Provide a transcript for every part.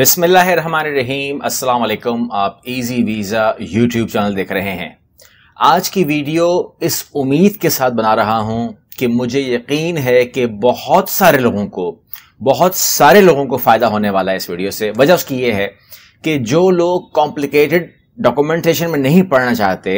अस्सलाम वालेकुम आप इजी वीज़ा यूट्यूब चैनल देख रहे हैं आज की वीडियो इस उम्मीद के साथ बना रहा हूं कि मुझे यकीन है कि बहुत सारे लोगों को बहुत सारे लोगों को फ़ायदा होने वाला है इस वीडियो से वजह उसकी ये है कि जो लोग कॉम्प्लिकेटेड डॉक्यूमेंटेशन में नहीं पढ़ना चाहते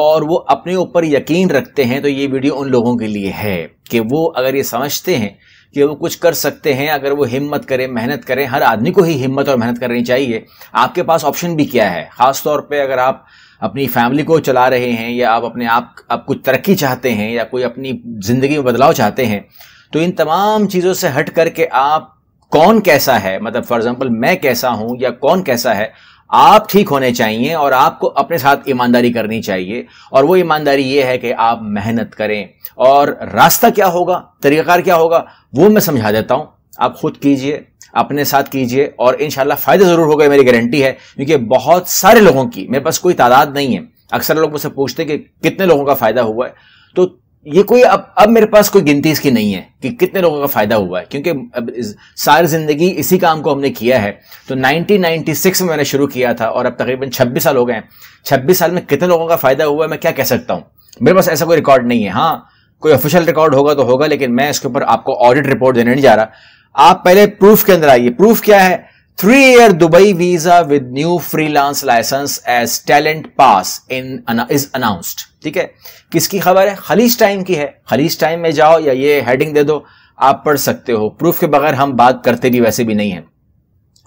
और वो अपने ऊपर यकीन रखते हैं तो ये वीडियो उन लोगों के लिए है कि वो अगर ये समझते हैं कि वो कुछ कर सकते हैं अगर वो हिम्मत करें मेहनत करें हर आदमी को ही हिम्मत और मेहनत करनी चाहिए आपके पास ऑप्शन भी क्या है ख़ासतौर पर अगर आप अपनी फैमिली को चला रहे हैं या आप अपने आप आप कुछ तरक्की चाहते हैं या कोई अपनी ज़िंदगी में बदलाव चाहते हैं तो इन तमाम चीज़ों से हट करके आप कौन कैसा है मतलब फॉर एग्जाम्पल मैं कैसा हूँ या कौन कैसा है आप ठीक होने चाहिए और आपको अपने साथ ईमानदारी करनी चाहिए और वो ईमानदारी ये है कि आप मेहनत करें और रास्ता क्या होगा तरीक़ाकार क्या होगा वो मैं समझा देता हूँ आप खुद कीजिए अपने साथ कीजिए और इन फ़ायदा ज़रूर होगा मेरी गारंटी है क्योंकि बहुत सारे लोगों की मेरे पास कोई तादाद नहीं है अक्सर लोग मुझसे पूछते हैं कि कितने लोगों का फ़ायदा हुआ है तो ये कोई अब अब मेरे पास कोई गिनती इसकी नहीं है कि कितने लोगों का फायदा हुआ है क्योंकि अब सारी जिंदगी इसी काम को हमने किया है तो 1996 में मैंने शुरू किया था और अब तकरीबन 26 साल हो गए हैं 26 साल में कितने लोगों का फायदा हुआ है मैं क्या कह सकता हूं मेरे पास ऐसा कोई रिकॉर्ड नहीं है हाँ कोई ऑफिशियल रिकॉर्ड होगा तो होगा लेकिन मैं इसके ऊपर आपको ऑडिट रिपोर्ट देने नहीं जा रहा आप पहले प्रूफ के अंदर आइए प्रूफ क्या है three year Dubai visa with new freelance license as talent pass in is announced ठीक है किसकी खबर है खलीज टाइम की है खलीज टाइम में जाओ या ये हेडिंग दे दो आप पढ़ सकते हो प्रूफ के बगैर हम बात करते भी वैसे भी नहीं है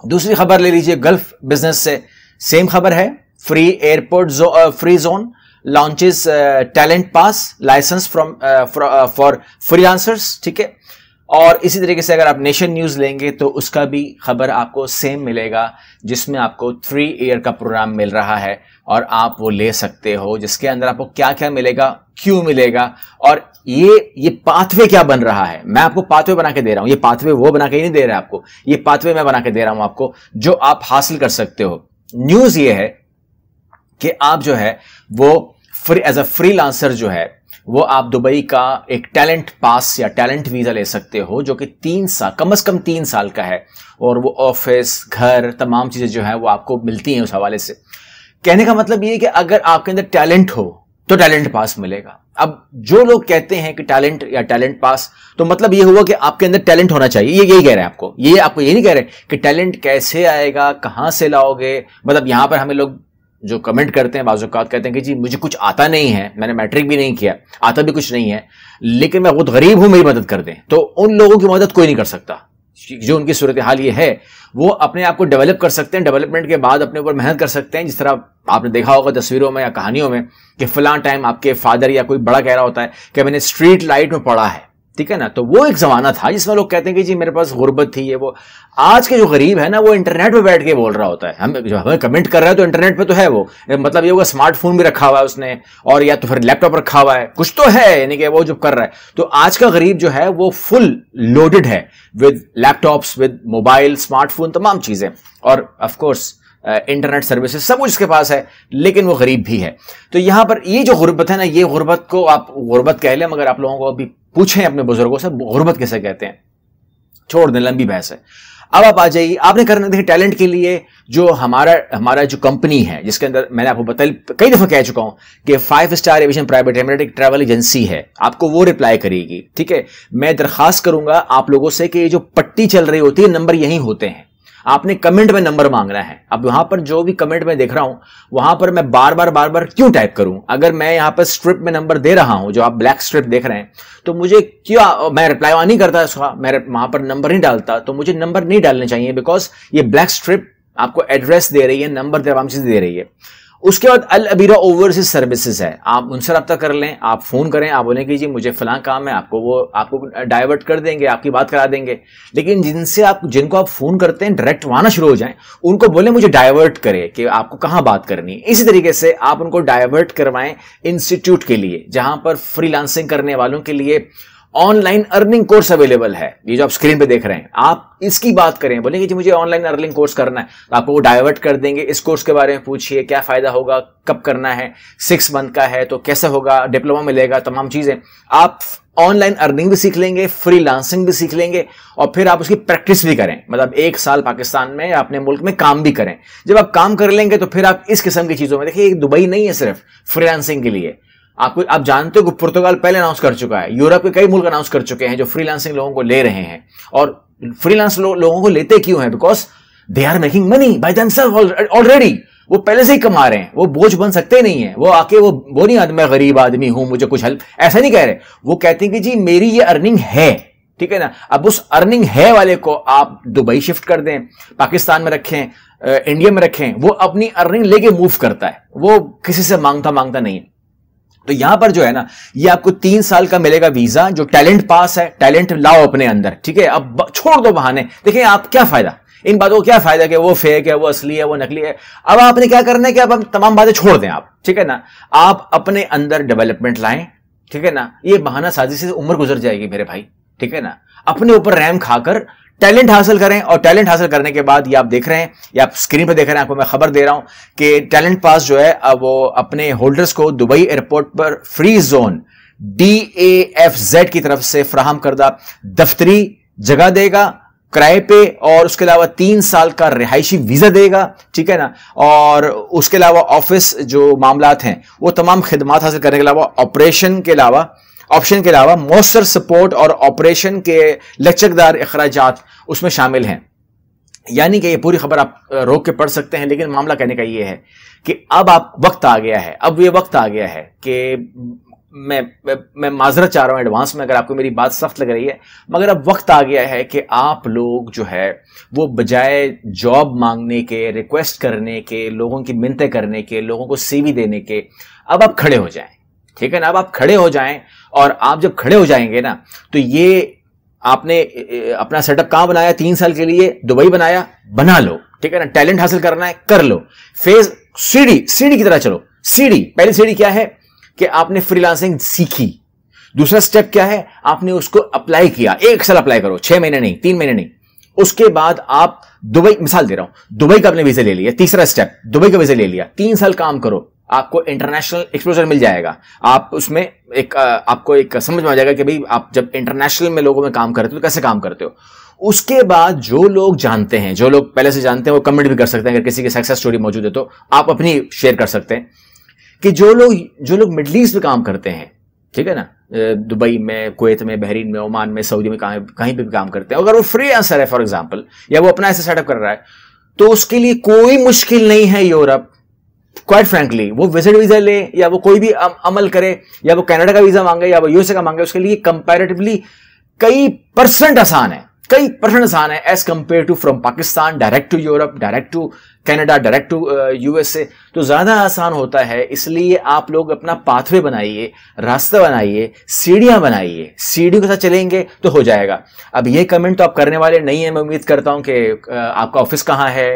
दूसरी खबर ले लीजिए गल्फ बिजनेस से सेम खबर है फ्री एयरपोर्ट जो, free zone launches talent pass license from for freelancers ठीक है और इसी तरीके से अगर आप नेशन न्यूज़ लेंगे तो उसका भी खबर आपको सेम मिलेगा जिसमें आपको थ्री ईयर का प्रोग्राम मिल रहा है और आप वो ले सकते हो जिसके अंदर आपको क्या क्या मिलेगा क्यों मिलेगा और ये ये पाथवे क्या बन रहा है मैं आपको पाथवे बना के दे रहा हूँ ये पाथवे वो बना के ही नहीं दे रहा आपको ये पाथवे मैं बना के दे रहा हूँ आपको जो आप हासिल कर सकते हो न्यूज़ ये है कि आप जो है वो फ्री एज अ फ्री जो है वो आप दुबई का एक टैलेंट पास या टैलेंट वीज़ा ले सकते हो जो कि तीन साल कम अज़ कम तीन साल का है और वो ऑफिस घर तमाम चीज़ें जो है वो आपको मिलती हैं उस हवाले से कहने का मतलब ये कि अगर आपके अंदर टैलेंट हो तो टैलेंट पास मिलेगा अब जो लोग कहते हैं कि टैलेंट या टैलेंट पास तो मतलब ये हुआ कि आपके अंदर टैलेंट होना चाहिए ये यही कह रहे हैं आपको ये आपको ये नहीं कह रहे कि टैलेंट कैसे आएगा कहां से लाओगे मतलब यहां पर हमें लोग जो कमेंट करते हैं बाजूकात कहते हैं कि जी मुझे कुछ आता नहीं है मैंने मैट्रिक भी नहीं किया आता भी कुछ नहीं है लेकिन मैं बहुत गरीब हूं मेरी मदद कर दें तो उन लोगों की मदद कोई नहीं कर सकता जो उनकी सूरत हाल ये है वो अपने आप को डेवलप कर सकते हैं डेवलपमेंट के बाद अपने ऊपर मेहनत कर सकते हैं जिस तरह आपने देखा होगा तस्वीरों में या कहानियों में कि फ़लां टाइम आपके फादर या कोई बड़ा कह रहा होता है कि मैंने स्ट्रीट लाइट में पढ़ा है ठीक है ना तो वो एक ज़माना था जिसमें लोग कहते हैं कि जी मेरे पास गुर्बत थी ये वो आज के जो गरीब है ना वो इंटरनेट पे बैठ के बोल रहा होता है हम जो हमें कमेंट कर रहा है तो इंटरनेट पे तो है वो मतलब ये होगा स्मार्टफोन भी रखा हुआ है उसने और या तो फिर लैपटॉप रखा हुआ है कुछ तो है यानी कि वो जो कर रहा है तो आज का गरीब जो है वो फुल लोडेड है with laptops with mobile smartphone तमाम चीज़ें और ऑफकोर्स इंटरनेट सर्विसेज सब कुछ इसके पास है लेकिन वो गरीब भी है तो यहाँ पर ये जो गुर्बत है ना ये गुर्बत को आप गुर्बत कह लें मगर आप लोगों को अभी पूछें अपने बुजुर्गों से गुर्बत कैसे कहते हैं छोड़ दें लंबी बहस है अब आप आ जाइए आपने करना देखिए टैलेंट के लिए जो हमारा हमारा जो कंपनी है जिसके अंदर मैंने आपको बताई कई दफ़ा कह चुका हूं कि five star aviation private limited एक ट्रैवल एजेंसी है आपको वो रिप्लाई करेगी ठीक है मैं दरखास्त करूंगा आप लोगों से कि ये जो पट्टी चल रही होती है नंबर यहीं होते हैं आपने कमेंट में नंबर मांगना है अब वहां पर जो भी कमेंट में देख रहा हूं वहां पर मैं बार बार बार बार क्यों टाइप करूं अगर मैं यहां पर स्ट्रिप में नंबर दे रहा हूं जो आप ब्लैक स्ट्रिप देख रहे हैं तो मुझे क्यों मैं रिप्लाई वहां तो नहीं करता इसका मैं वहां पर नंबर नहीं डालता तो मुझे नंबर नहीं डालने चाहिए बिकॉज ये ब्लैक स्ट्रिप आपको एड्रेस दे रही है नंबर दे चीज दे रही है उसके बाद अल अबीरा ओवरसीज सर्विसेज है आप उनसे रब्ता कर लें आप फ़ोन करें आप बोलें कि जी मुझे फला काम है आपको वो आपको डाइवर्ट कर देंगे आपकी बात करा देंगे लेकिन जिनसे आप जिनको आप फ़ोन करते हैं डायरेक्ट आना शुरू हो जाए उनको बोले मुझे डाइवर्ट करें कि आपको कहाँ बात करनी है इसी तरीके से आप उनको डाइवर्ट करवाएं इंस्टीट्यूट के लिए जहां पर फ्री करने वालों के लिए ऑनलाइन अर्निंग कोर्स अवेलेबल है ये जो आप स्क्रीन पे देख रहे हैं आप इसकी बात करें बोलेंगे जी मुझे ऑनलाइन अर्निंग कोर्स करना है तो आपको वो डाइवर्ट कर देंगे इस कोर्स के बारे में पूछिए क्या फायदा होगा कब करना है सिक्स मंथ का है तो कैसे होगा डिप्लोमा मिलेगा तमाम चीजें आप ऑनलाइन अर्निंग भी सीख लेंगे फ्री लांसिंग भी सीख लेंगे और फिर आप उसकी प्रैक्टिस भी करें मतलब एक साल पाकिस्तान में अपने मुल्क में काम भी करें जब आप काम कर लेंगे तो फिर आप इस किस्म की चीज़ों में देखिए दुबई नहीं है सिर्फ फ्रीलांसिंग के लिए आपको आप जानते हो कि पुर्तगाल पहले अनाउंस कर चुका है यूरोप के कई मुल्क अनाउंस कर चुके हैं जो फ्रीलांसिंग लोगों को ले रहे हैं और फ्रीलांस लो, लोगों को लेते क्यों हैं because they are making money by already वो पहले से ही कमा रहे हैं वो बोझ बन सकते नहीं है वो आके वो वो नहीं आदमी मैं गरीब आदमी हूं मुझे कुछ हेल्प ऐसा नहीं कह रहे वो कहते हैं कि जी मेरी ये अर्निंग है ठीक है ना अब उस अर्निंग है वाले को आप दुबई शिफ्ट कर दें पाकिस्तान में रखें इंडिया में रखें वो अपनी अर्निंग लेके मूव करता है वो किसी से मांगता मांगता नहीं है तो यहां पर जो है ना ये आपको तीन साल का मिलेगा वीजा जो टैलेंट पास है टैलेंट लाओ अपने अंदर ठीक है अब छोड़ दो बहाने देखिए आप क्या फायदा इन बातों का क्या फायदा कि वो फेक है वो असली है वो नकली है अब आपने क्या करना है कि अब हम तमाम बातें छोड़ दें आप ठीक है ना आप अपने अंदर डेवलपमेंट लाएं ठीक है ना ये बहाना साजिश से उम्र गुजर जाएगी मेरे भाई ठीक है ना अपने ऊपर रैम खाकर टैलेंट हासिल करें और टैलेंट हासिल करने के बाद ये आप देख रहे हैं या आप स्क्रीन पर देख रहे हैं आपको मैं खबर दे रहा हूं कि टैलेंट पास जो है वो अपने होल्डर्स को दुबई एयरपोर्ट पर free zone D A F Z की तरफ से फ्राहम करदा दफ्तरी जगह देगा किराए पे और उसके अलावा तीन साल का रिहायशी वीज़ा देगा ठीक है ना और उसके अलावा ऑफिस जो मामला हैं वो तमाम खदमात हासिल करने के अलावा ऑपरेशन के अलावा ऑप्शन के अलावा मोस्टर सपोर्ट और ऑपरेशन के लचकदार अखराज उसमें शामिल हैं यानी कि ये पूरी खबर आप रोक के पढ़ सकते हैं लेकिन मामला कहने का ये है कि अब आप वक्त आ गया है अब ये वक्त आ गया है कि मैं मैं माजरत चाह रहा हूं एडवांस में अगर आपको मेरी बात सख्त लग रही है मगर अब वक्त आ गया है कि आप लोग जो है वो बजाय जॉब मांगने के रिक्वेस्ट करने के लोगों की मिनतें करने के लोगों को सीवी देने के अब आप खड़े हो जाएं ठीक है ना अब आप खड़े हो जाएं और आप जब खड़े हो जाएंगे ना तो ये आपने अपना सेटअप कहां बनाया तीन साल के लिए दुबई बनाया बना लो ठीक है ना टैलेंट हासिल करना है कर लो फेज सीढ़ी सीढ़ी की तरह चलो सीढ़ी पहली सीढ़ी क्या है कि आपने फ्रीलांसिंग सीखी दूसरा स्टेप क्या है आपने उसको अप्लाई किया एक साल अप्लाई करो छह महीने नहीं तीन महीने नहीं उसके बाद आप दुबई मिसाल दे रहा हूं दुबई का अपने वीजा ले लिया तीसरा स्टेप दुबई का वीजा ले लिया तीन साल काम करो आपको इंटरनेशनल एक्सपोजर मिल जाएगा आप उसमें एक आपको एक समझ में आ जाएगा कि भाई आप जब इंटरनेशनल में लोगों में काम करते हो तो कैसे काम करते हो उसके बाद जो लोग जानते हैं जो लोग पहले से जानते हैं वो कमेंट भी कर सकते हैं अगर किसी की सक्सेस स्टोरी मौजूद है तो आप अपनी शेयर कर सकते हैं कि जो लोग जो लोग मिडल ईस्ट में काम करते हैं ठीक है ना दुबई में कुवैत में बहरीन में ओमान में सऊदी में कहीं पर भी काम करते हैं अगर वो फ्री आंसर है फॉर एग्जाम्पल या वो अपना ऐसे सेटअप कर रहा है तो उसके लिए कोई मुश्किल नहीं है यूरोप क्वाइट फ्रेंकली वो विजिट वीजा ले या वो कोई भी अमल करे या वो कनाडा का वीजा मांगे या वो यूएसए का मांगे उसके लिए कंपेरेटिवली कई परसेंट आसान है कई परसेंट आसान है as compare to from Pakistan direct to Europe direct to Canada direct to USA तो ज्यादा आसान होता है इसलिए आप लोग अपना पाथवे बनाइए रास्ता बनाइए सीढ़ियां बनाइए सीढ़ियों के साथ चलेंगे तो हो जाएगा अब ये कमेंट तो आप करने वाले नहीं है मैं उम्मीद करता हूं कि uh, आपका ऑफिस कहाँ है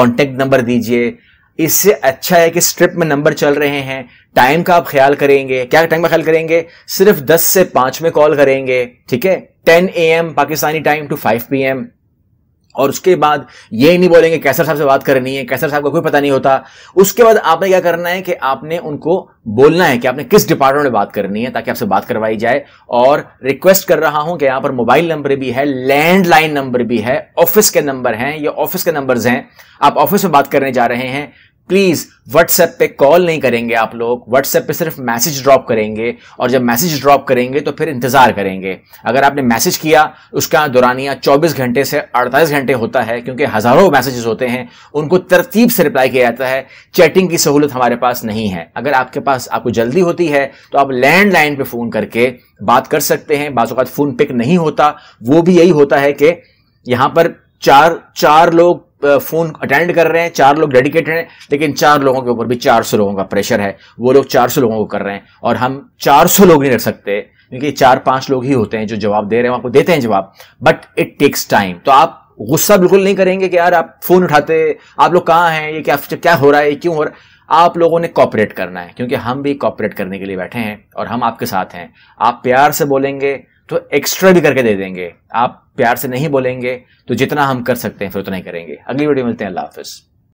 कॉन्टेक्ट नंबर दीजिए इससे अच्छा है कि स्ट्रिप में नंबर चल रहे हैं टाइम का आप ख्याल करेंगे क्या टाइम का ख्याल करेंगे सिर्फ 10 से 5 में कॉल करेंगे ठीक है 10 A M Pakistani time to 5 P M और उसके बाद ये नहीं बोलेंगे कैसर साहब से बात करनी है कैसर साहब को कोई पता नहीं होता उसके बाद आपने क्या करना है कि आपने उनको बोलना है कि आपने किस डिपार्टमेंट में बात करनी है ताकि आपसे बात करवाई जाए और रिक्वेस्ट कर रहा हूं कि यहां पर मोबाइल नंबर भी है लैंडलाइन नंबर भी है ऑफिस के नंबर हैं या ऑफिस के नंबर हैं आप ऑफिस में बात करने जा रहे हैं प्लीज़ व्हाट्सएप पे कॉल नहीं करेंगे आप लोग व्हाट्सएप पे सिर्फ मैसेज ड्रॉप करेंगे और जब मैसेज ड्रॉप करेंगे तो फिर इंतज़ार करेंगे अगर आपने मैसेज किया उसका दौरानिया 24 घंटे से 48 घंटे होता है क्योंकि हज़ारों मैसेजेस होते हैं उनको तरतीब से रिप्लाई किया जाता है चैटिंग की सहूलत हमारे पास नहीं है अगर आपके पास आपको जल्दी होती है तो आप लैंडलाइन पर फ़ोन करके बात कर सकते हैं बाज़ात फ़ोन पिक नहीं होता वो भी यही होता है कि यहाँ पर चार चार लोग फोन अटेंड कर रहे हैं चार लोग डेडिकेटेड हैं लेकिन चार लोगों के ऊपर भी चार सौ लोगों का प्रेशर है वो लोग चार सौ लोगों को कर रहे हैं और हम चार सौ लोग नहीं रख सकते क्योंकि चार पांच लोग ही होते हैं जो जवाब दे रहे हैं आपको देते हैं जवाब बट इट टेक्स टाइम तो आप गुस्सा बिल्कुल नहीं करेंगे कि यार आप फोन उठाते आप लोग कहाँ हैं ये क्या क्या हो रहा है क्यों हो रहा है आप लोगों ने कॉपरेट करना है क्योंकि हम भी कॉपरेट करने के लिए बैठे हैं और हम आपके साथ हैं आप प्यार से बोलेंगे तो एक्स्ट्रा भी करके दे देंगे आप प्यार से नहीं बोलेंगे तो जितना हम कर सकते हैं फिर उतना ही करेंगे अगली वीडियो मिलते हैं अल्लाह हाफिज़